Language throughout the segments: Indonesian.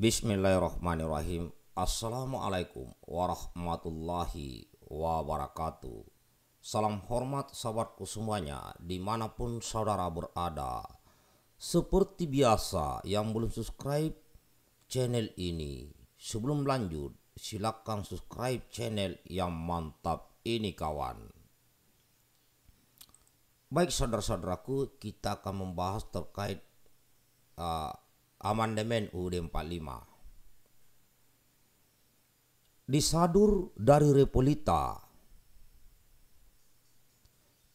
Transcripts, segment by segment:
Bismillahirrahmanirrahim. Assalamualaikum warahmatullahi wabarakatuh. Salam hormat sahabatku semuanya dimanapun saudara berada. Seperti biasa yang belum subscribe channel ini. Sebelum lanjut silakan subscribe channel yang mantap ini kawan. Baik saudara-saudaraku kita akan membahas terkait uh, amandemen UUD 45 disadur dari Repolita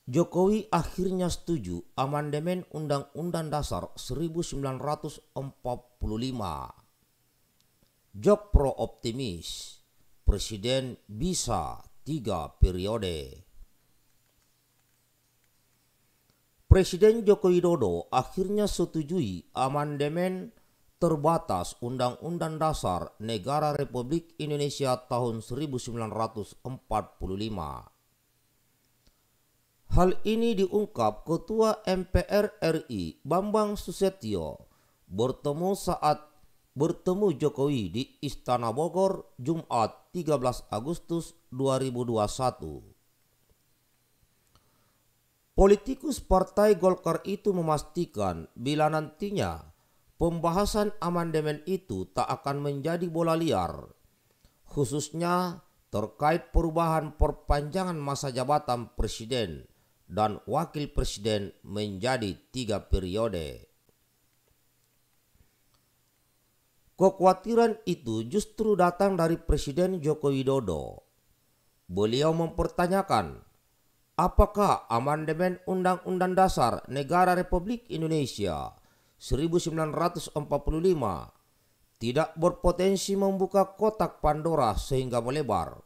Jokowi akhirnya setuju amandemen Undang-Undang Dasar 1945. Jokpro optimis, Presiden bisa tiga periode. Presiden Joko Widodo akhirnya setujui amandemen terbatas Undang-Undang Dasar Negara Republik Indonesia tahun 1945. Hal ini diungkap Ketua MPR RI Bambang Susetio bertemu saat bertemu Jokowi di Istana Bogor Jumat 13 Agustus 2021. Politikus Partai Golkar itu memastikan bila nantinya pembahasan amandemen itu tak akan menjadi bola liar, khususnya terkait perubahan perpanjangan masa jabatan presiden dan wakil presiden menjadi tiga periode. Kekhawatiran itu justru datang dari Presiden Joko Widodo. Beliau mempertanyakan Apakah amandemen Undang-Undang Dasar Negara Republik Indonesia 1945 tidak berpotensi membuka kotak Pandora sehingga melebar,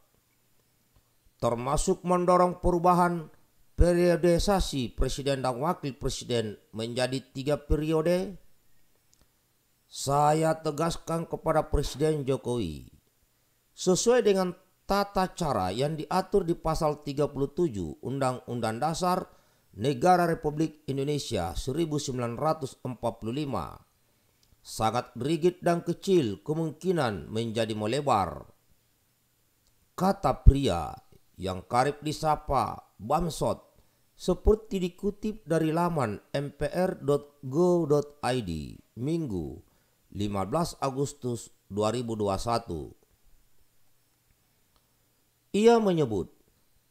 termasuk mendorong perubahan periodisasi presiden dan wakil presiden menjadi tiga periode? Saya tegaskan kepada Presiden Jokowi, sesuai dengan tata cara yang diatur di pasal 37 Undang-Undang Dasar Negara Republik Indonesia 1945 sangat rigid dan kecil kemungkinan menjadi melebar. Kata pria yang karib disapa Bamsot seperti dikutip dari laman mpr.go.id Minggu 15 Agustus 2021 ia menyebut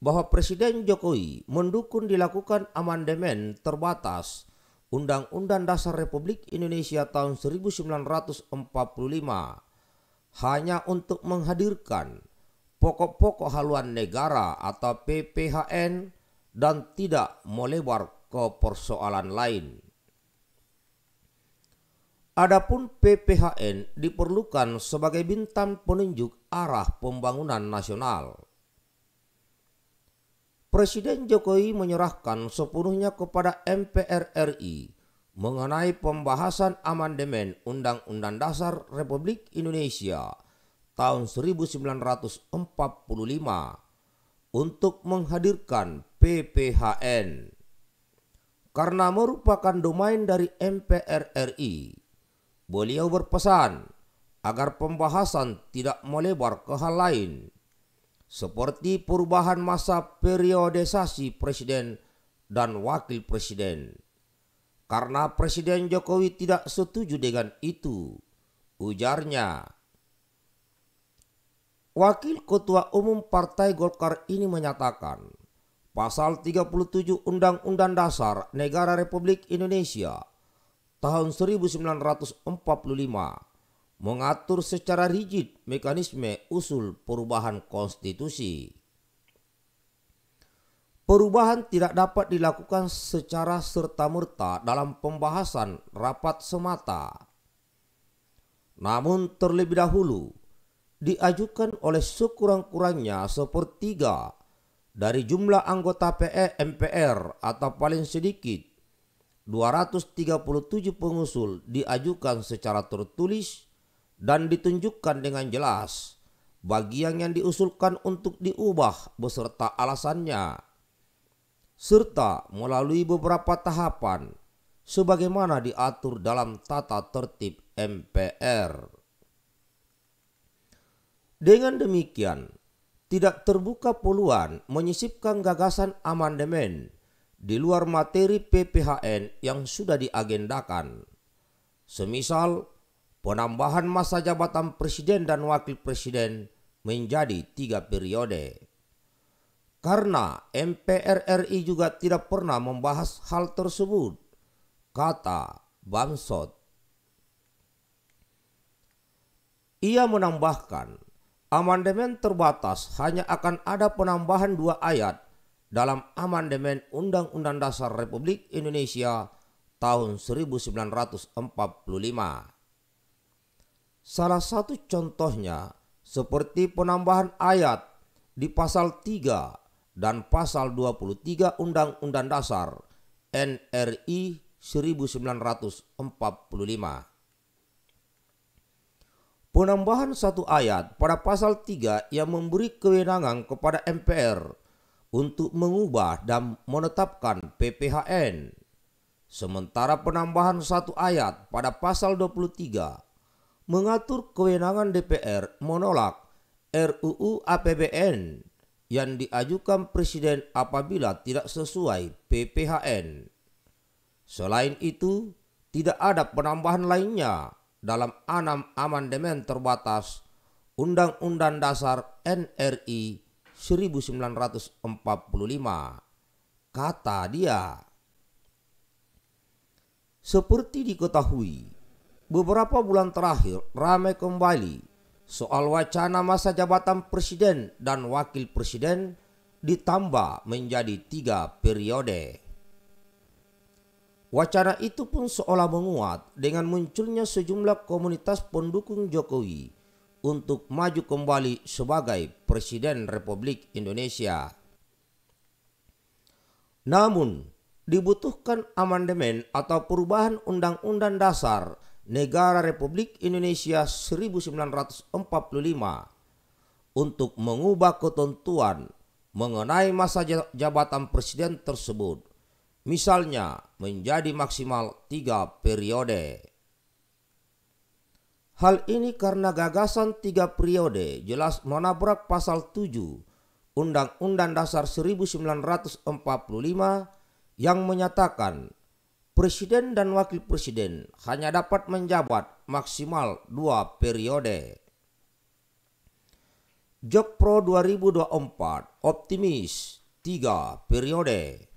bahwa Presiden Jokowi mendukung dilakukan amandemen terbatas Undang-Undang Dasar Republik Indonesia tahun 1945 hanya untuk menghadirkan pokok-pokok haluan negara atau PPHN dan tidak melebar ke persoalan lain. Adapun PPHN diperlukan sebagai bintang penunjuk arah pembangunan nasional. Presiden Jokowi menyerahkan sepenuhnya kepada MPR RI mengenai pembahasan amandemen Undang-Undang Dasar Republik Indonesia tahun 1945 untuk menghadirkan PPHN. Karena merupakan domain dari MPR RI, beliau berpesan agar pembahasan tidak melebar ke hal lain seperti perubahan masa periodisasi presiden dan wakil presiden. Karena Presiden Jokowi tidak setuju dengan itu, ujarnya. Wakil Ketua Umum Partai Golkar ini menyatakan, Pasal 37 Undang-Undang Dasar Negara Republik Indonesia tahun 1945 mengatur secara rigid mekanisme usul perubahan konstitusi. Perubahan tidak dapat dilakukan secara serta-merta dalam pembahasan rapat semata. Namun terlebih dahulu diajukan oleh sekurang-kurangnya sepertiga dari jumlah anggota PE MPR atau paling sedikit 237 pengusul diajukan secara tertulis dan ditunjukkan dengan jelas bagian yang diusulkan untuk diubah beserta alasannya, serta melalui beberapa tahapan sebagaimana diatur dalam tata tertib MPR. Dengan demikian, tidak terbuka peluang menyisipkan gagasan amandemen di luar materi PPHN yang sudah diagendakan. Semisal, penambahan masa jabatan presiden dan wakil presiden menjadi tiga periode. Karena MPR RI juga tidak pernah membahas hal tersebut, kata Bamsot. Ia menambahkan, amandemen terbatas hanya akan ada penambahan dua ayat dalam amandemen Undang-Undang Dasar Republik Indonesia tahun 1945 Salah satu contohnya seperti penambahan ayat di pasal 3 dan pasal 23 Undang-Undang Dasar NRI 1945. Penambahan satu ayat pada pasal 3 yang memberi kewenangan kepada MPR untuk mengubah dan menetapkan PPHN. Sementara penambahan satu ayat pada pasal 23 mengatur kewenangan DPR menolak RUU APBN yang diajukan Presiden apabila tidak sesuai PPHN. Selain itu, tidak ada penambahan lainnya dalam enam amandemen terbatas Undang-Undang Dasar NRI 1945, kata dia. Seperti diketahui, beberapa bulan terakhir ramai kembali soal wacana masa jabatan presiden dan wakil presiden ditambah menjadi tiga periode. Wacana itu pun seolah menguat dengan munculnya sejumlah komunitas pendukung Jokowi untuk maju kembali sebagai Presiden Republik Indonesia. Namun, dibutuhkan amandemen atau perubahan undang-undang dasar Negara Republik Indonesia 1945 untuk mengubah ketentuan mengenai masa jabatan presiden tersebut, misalnya menjadi maksimal tiga periode. Hal ini karena gagasan tiga periode jelas menabrak pasal 7 Undang-Undang Dasar 1945 yang menyatakan Presiden dan Wakil Presiden hanya dapat menjabat maksimal dua periode. Jokpro 2024 optimis tiga periode.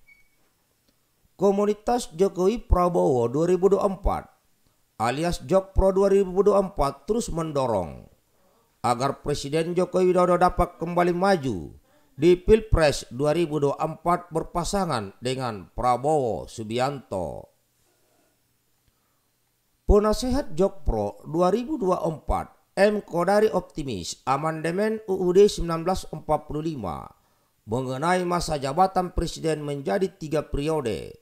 Komunitas Jokowi Prabowo 2024 alias Jokpro 2024 terus mendorong agar Presiden Jokowi Widodo dapat kembali maju di Pilpres 2024 berpasangan dengan Prabowo Subianto. Penasehat Jokpro 2024 M. Kodari optimis amandemen UUD 1945 mengenai masa jabatan presiden menjadi tiga periode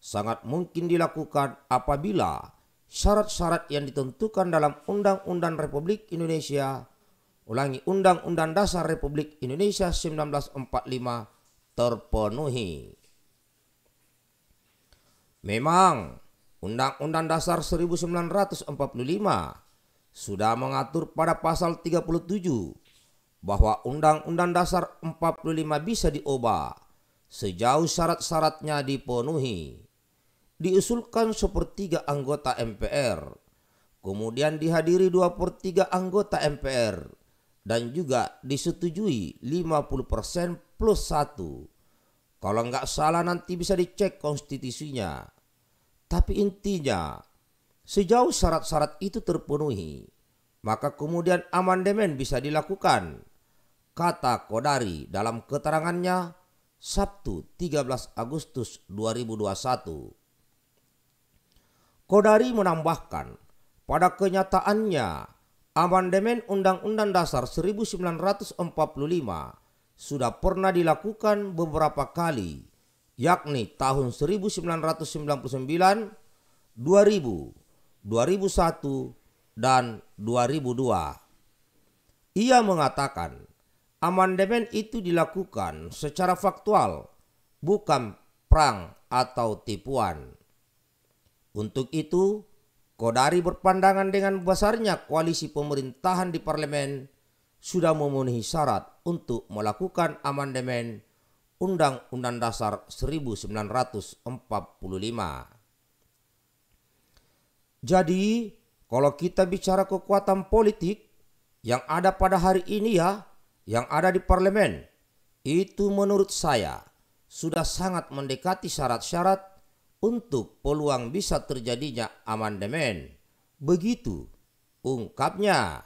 sangat mungkin dilakukan apabila syarat-syarat yang ditentukan dalam Undang-Undang Republik Indonesia Ulangi Undang-Undang Dasar Republik Indonesia 1945 terpenuhi. Memang Undang-Undang Dasar 1945 sudah mengatur pada pasal 37 bahwa Undang-Undang Dasar 45 bisa diubah sejauh syarat-syaratnya dipenuhi. Diusulkan sepertiga anggota MPR, kemudian dihadiri dua per tiga anggota MPR dan juga disetujui 50% plus 1. Kalau nggak salah nanti bisa dicek konstitusinya. Tapi intinya, sejauh syarat-syarat itu terpenuhi, maka kemudian amandemen bisa dilakukan. Kata Kodari dalam keterangannya Sabtu 13 Agustus 2021. Kodari menambahkan, pada kenyataannya Amandemen Undang-Undang Dasar 1945 sudah pernah dilakukan beberapa kali, yakni tahun 1999, 2000, 2001, dan 2002. Ia mengatakan amandemen itu dilakukan secara faktual, bukan perang atau tipuan. Untuk itu, Kodari berpandangan dengan besarnya koalisi pemerintahan di parlemen sudah memenuhi syarat untuk melakukan amandemen Undang-Undang Dasar 1945. Jadi, kalau kita bicara kekuatan politik yang ada pada hari ini ya, yang ada di parlemen, itu menurut saya sudah sangat mendekati syarat-syarat untuk peluang bisa terjadinya amandemen. Begitu ungkapnya.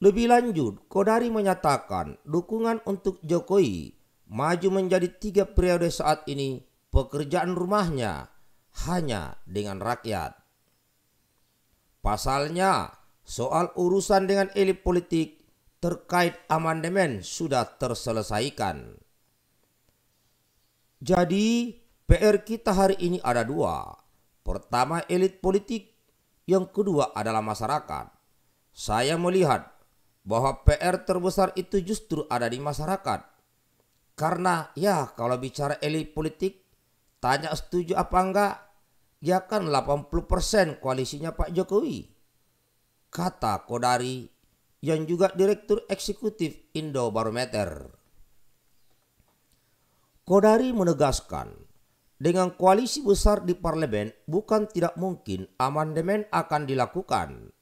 Lebih lanjut, Kodari menyatakan dukungan untuk Jokowi maju menjadi tiga periode saat ini pekerjaan rumahnya hanya dengan rakyat. Pasalnya, soal urusan dengan elit politik terkait amandemen sudah terselesaikan. Jadi, PR kita hari ini ada dua. Pertama elit politik, yang kedua adalah masyarakat. Saya melihat bahwa PR terbesar itu justru ada di masyarakat. Karena ya kalau bicara elit politik, tanya setuju apa enggak, ya kan 80% koalisinya Pak Jokowi. Kata Kodari yang juga Direktur Eksekutif Indo Barometer. Kodari menegaskan dengan koalisi besar di parlemen, bukan tidak mungkin amandemen akan dilakukan.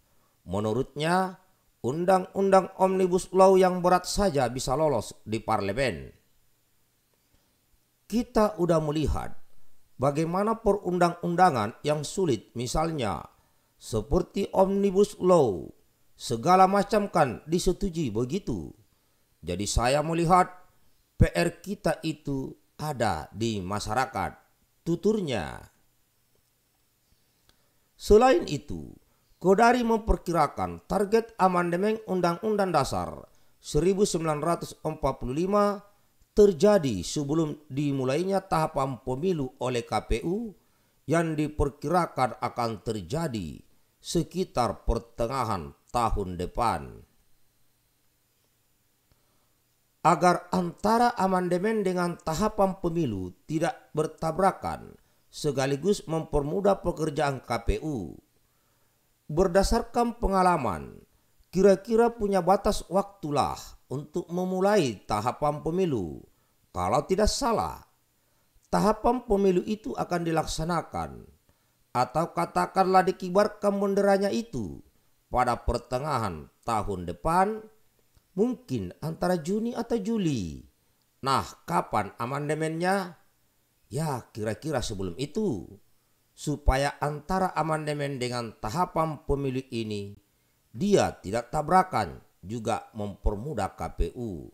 Menurutnya, undang-undang omnibus law yang berat saja bisa lolos di parlemen. Kita udah melihat bagaimana perundang-undangan yang sulit misalnya seperti omnibus law segala macam kan disetujui begitu. Jadi saya melihat PR kita itu ada di masyarakat tuturnya. Selain itu, Kodari memperkirakan target amandemen Undang-Undang Dasar 1945 terjadi sebelum dimulainya tahapan pemilu oleh KPU yang diperkirakan akan terjadi sekitar pertengahan tahun depan agar antara amandemen dengan tahapan pemilu tidak bertabrakan sekaligus mempermudah pekerjaan KPU. Berdasarkan pengalaman, kira-kira punya batas waktulah untuk memulai tahapan pemilu. Kalau tidak salah, tahapan pemilu itu akan dilaksanakan atau katakanlah dikibarkan benderanya itu pada pertengahan tahun depan Mungkin antara Juni atau Juli. Nah, kapan amandemennya? Ya, kira-kira sebelum itu. Supaya antara amandemen dengan tahapan pemilu ini, dia tidak tabrakan juga mempermudah KPU.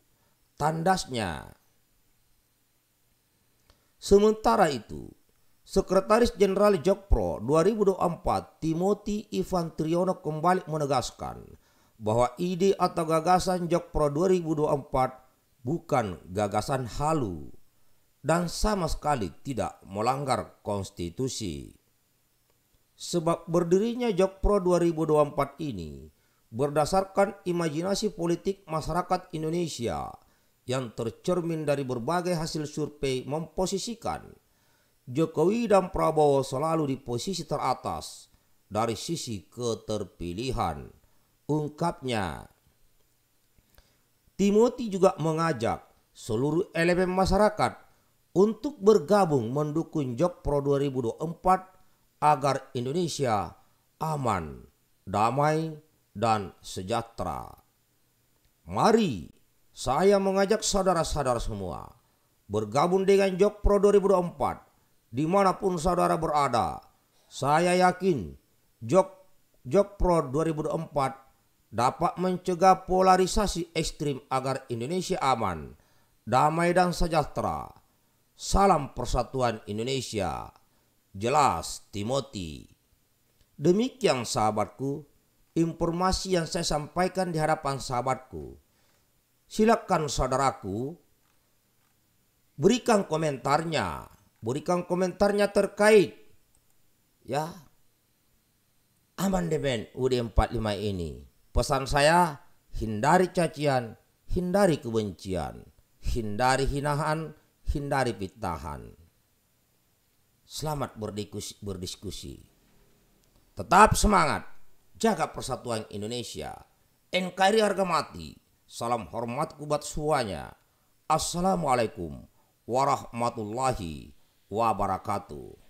Tandasnya. Sementara itu, Sekretaris Jenderal Jokpro 2024 Timothy Ivan Triyono kembali menegaskan bahwa ide atau gagasan Jokpro 2024 bukan gagasan halu dan sama sekali tidak melanggar konstitusi. Sebab berdirinya Jokpro 2024 ini berdasarkan imajinasi politik masyarakat Indonesia yang tercermin dari berbagai hasil survei memposisikan Jokowi dan Prabowo selalu di posisi teratas dari sisi keterpilihan ungkapnya. Timothy juga mengajak seluruh elemen masyarakat untuk bergabung mendukung Jokpro 2024 agar Indonesia aman, damai, dan sejahtera. Mari saya mengajak saudara-saudara semua bergabung dengan Jokpro 2024 dimanapun saudara berada. Saya yakin Jok Jokpro 2024 dapat mencegah polarisasi ekstrim agar Indonesia aman, damai dan sejahtera. Salam persatuan Indonesia. Jelas Timothy. Demikian sahabatku, informasi yang saya sampaikan di hadapan sahabatku. Silakan saudaraku, berikan komentarnya. Berikan komentarnya terkait ya amandemen UD 45 ini. Pesan saya, hindari cacian, hindari kebencian, hindari hinaan, hindari pitahan. Selamat berdiskusi, berdiskusi. Tetap semangat, jaga persatuan Indonesia. NKRI harga mati. Salam hormat Kubat Suanya, Assalamualaikum warahmatullahi wabarakatuh.